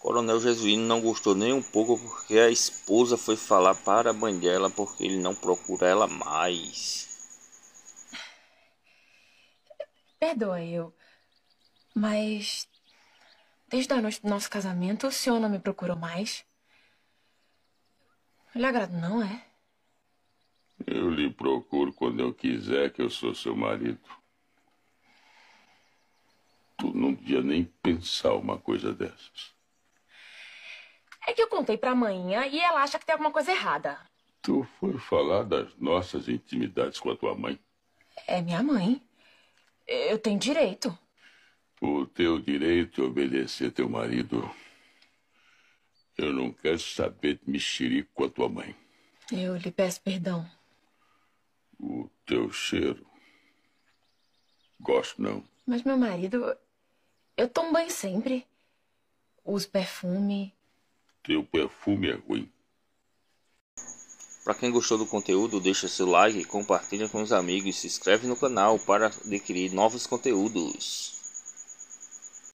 Coronel Jesuíno não gostou nem um pouco porque a esposa foi falar para a Banguela porque ele não procura ela mais. Perdoa eu, mas desde a noite do nosso casamento o senhor não me procurou mais. Lhe é agrado não, é? Eu lhe procuro quando eu quiser que eu sou seu marido. Tu não devia nem pensar uma coisa dessas. É que eu contei pra manhã e ela acha que tem alguma coisa errada. Tu foi falar das nossas intimidades com a tua mãe? É minha mãe. Eu tenho direito. O teu direito é obedecer teu marido. Eu não quero saber de mexerico com a tua mãe. Eu lhe peço perdão. O teu cheiro. Gosto, não. Mas, meu marido, eu tomo banho sempre. Uso perfume, teu perfume é ruim. Para quem gostou do conteúdo, deixa seu like, compartilha com os amigos e se inscreve no canal para adquirir novos conteúdos.